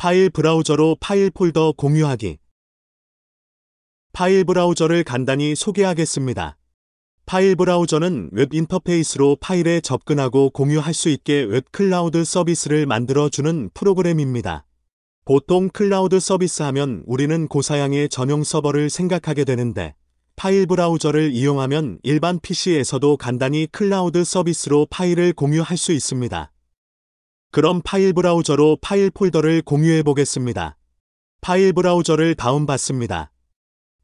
파일 브라우저로 파일 폴더 공유하기 파일 브라우저를 간단히 소개하겠습니다. 파일 브라우저는 웹 인터페이스로 파일에 접근하고 공유할 수 있게 웹 클라우드 서비스를 만들어주는 프로그램입니다. 보통 클라우드 서비스 하면 우리는 고사양의 전용 서버를 생각하게 되는데 파일 브라우저를 이용하면 일반 PC에서도 간단히 클라우드 서비스로 파일을 공유할 수 있습니다. 그럼 파일 브라우저로 파일 폴더를 공유해 보겠습니다. 파일 브라우저를 다운받습니다.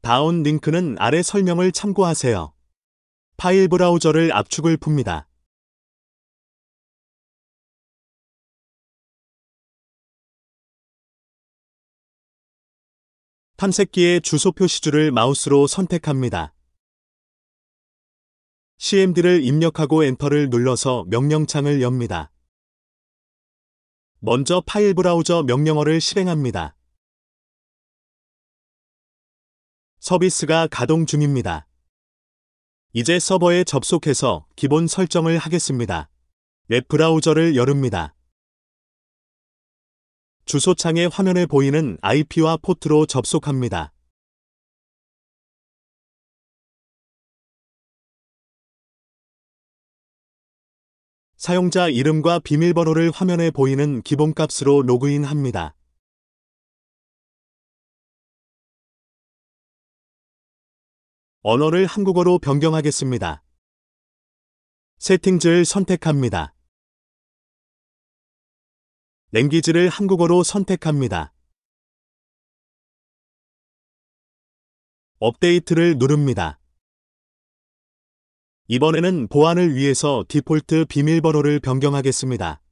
다운 링크는 아래 설명을 참고하세요. 파일 브라우저를 압축을 풉니다. 탐색기의 주소 표시줄을 마우스로 선택합니다. CMD를 입력하고 엔터를 눌러서 명령창을 엽니다. 먼저 파일 브라우저 명령어를 실행합니다. 서비스가 가동 중입니다. 이제 서버에 접속해서 기본 설정을 하겠습니다. 웹브라우저를 열읍니다. 주소창의 화면에 보이는 IP와 포트로 접속합니다. 사용자 이름과 비밀번호를 화면에 보이는 기본값으로 로그인합니다. 언어를 한국어로 변경하겠습니다. 세팅즈를 선택합니다. 랭귀지를 한국어로 선택합니다. 업데이트를 누릅니다. 이번에는 보안을 위해서 디폴트 비밀번호를 변경하겠습니다.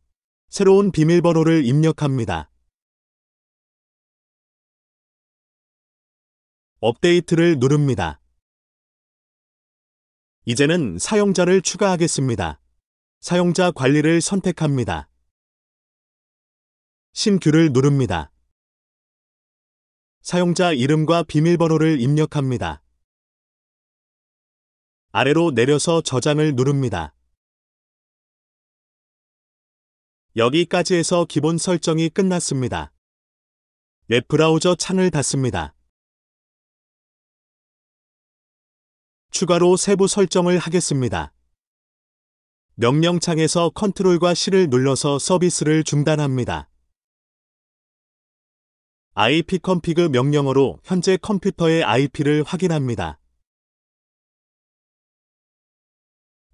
새로운 비밀번호를 입력합니다. 업데이트를 누릅니다. 이제는 사용자를 추가하겠습니다. 사용자 관리를 선택합니다. 신규를 누릅니다. 사용자 이름과 비밀번호를 입력합니다. 아래로 내려서 저장을 누릅니다. 여기까지 해서 기본 설정이 끝났습니다. 웹브라우저 창을 닫습니다. 추가로 세부 설정을 하겠습니다. 명령창에서 컨트롤과 C를 눌러서 서비스를 중단합니다. IP c o n f i g 명령어로 현재 컴퓨터의 IP를 확인합니다.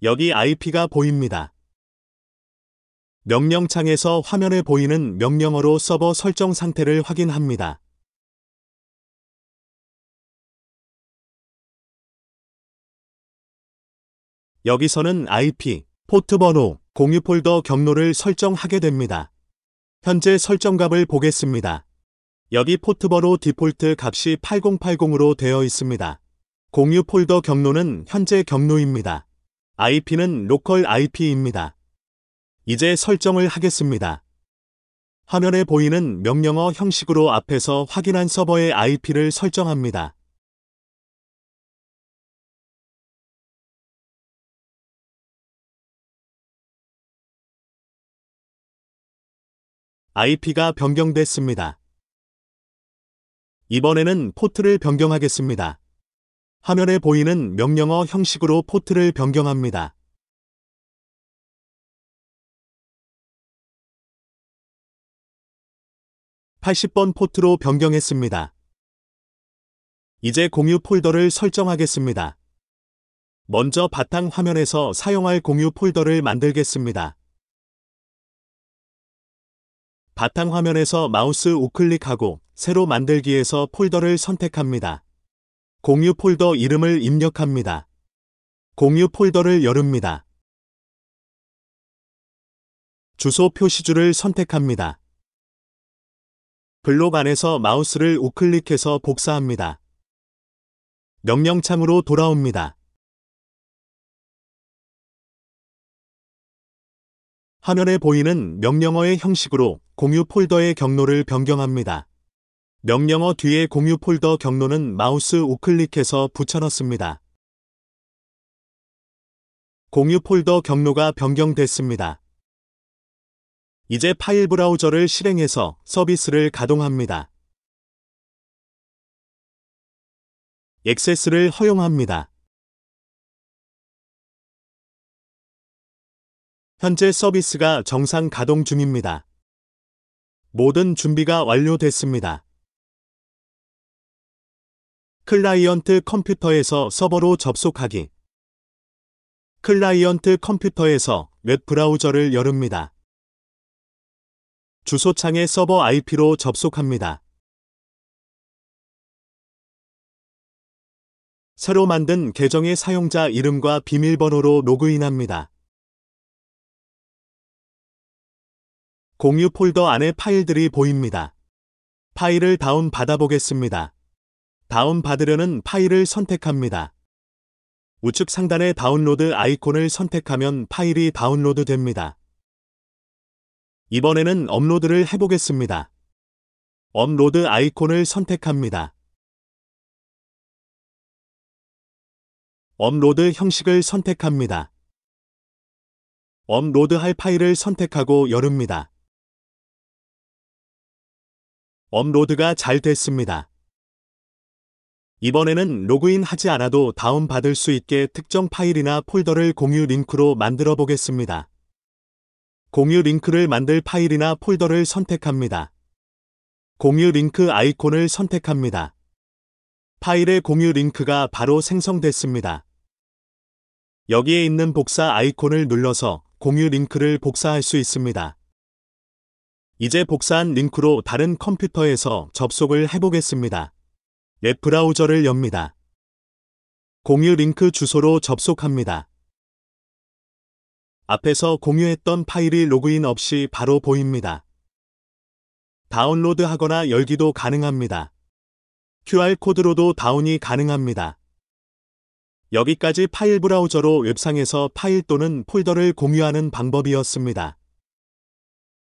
여기 IP가 보입니다. 명령창에서 화면에 보이는 명령어로 서버 설정 상태를 확인합니다. 여기서는 IP, 포트 번호, 공유 폴더 경로를 설정하게 됩니다. 현재 설정값을 보겠습니다. 여기 포트 번호 디폴트 값이 8080으로 되어 있습니다. 공유 폴더 경로는 현재 경로입니다. IP는 로컬 IP입니다. 이제 설정을 하겠습니다. 화면에 보이는 명령어 형식으로 앞에서 확인한 서버의 IP를 설정합니다. IP가 변경됐습니다. 이번에는 포트를 변경하겠습니다. 화면에 보이는 명령어 형식으로 포트를 변경합니다. (80번) 포트로 변경했습니다. 이제 공유 폴더를 설정하겠습니다. 먼저 바탕 화면에서 사용할 공유 폴더를 만들겠습니다. 바탕 화면에서 마우스 우클릭하고 새로 만들기에서 폴더를 선택합니다. 공유 폴더 이름을 입력합니다. 공유 폴더를 열읍니다. 주소 표시줄을 선택합니다. 블록 안에서 마우스를 우클릭해서 복사합니다. 명령창으로 돌아옵니다. 화면에 보이는 명령어의 형식으로 공유 폴더의 경로를 변경합니다. 명령어 뒤에 공유 폴더 경로는 마우스 우클릭해서 붙여넣습니다. 공유 폴더 경로가 변경됐습니다. 이제 파일 브라우저를 실행해서 서비스를 가동합니다. 액세스를 허용합니다. 현재 서비스가 정상 가동 중입니다. 모든 준비가 완료됐습니다. 클라이언트 컴퓨터에서 서버로 접속하기. 클라이언트 컴퓨터에서 웹 브라우저를 열읍니다. 주소창에 서버 IP로 접속합니다. 새로 만든 계정의 사용자 이름과 비밀번호로 로그인합니다. 공유 폴더 안에 파일들이 보입니다. 파일을 다운받아 보겠습니다. 다운받으려는 파일을 선택합니다. 우측 상단의 다운로드 아이콘을 선택하면 파일이 다운로드 됩니다. 이번에는 업로드를 해보겠습니다. 업로드 아이콘을 선택합니다. 업로드 형식을 선택합니다. 업로드할 파일을 선택하고 열읍니다. 업로드가 잘 됐습니다. 이번에는 로그인 하지 않아도 다운받을 수 있게 특정 파일이나 폴더를 공유 링크로 만들어 보겠습니다. 공유 링크를 만들 파일이나 폴더를 선택합니다. 공유 링크 아이콘을 선택합니다. 파일의 공유 링크가 바로 생성됐습니다. 여기에 있는 복사 아이콘을 눌러서 공유 링크를 복사할 수 있습니다. 이제 복사한 링크로 다른 컴퓨터에서 접속을 해보겠습니다. 앱 브라우저를 엽니다. 공유 링크 주소로 접속합니다. 앞에서 공유했던 파일이 로그인 없이 바로 보입니다. 다운로드 하거나 열기도 가능합니다. QR코드로도 다운이 가능합니다. 여기까지 파일 브라우저로 웹상에서 파일 또는 폴더를 공유하는 방법이었습니다.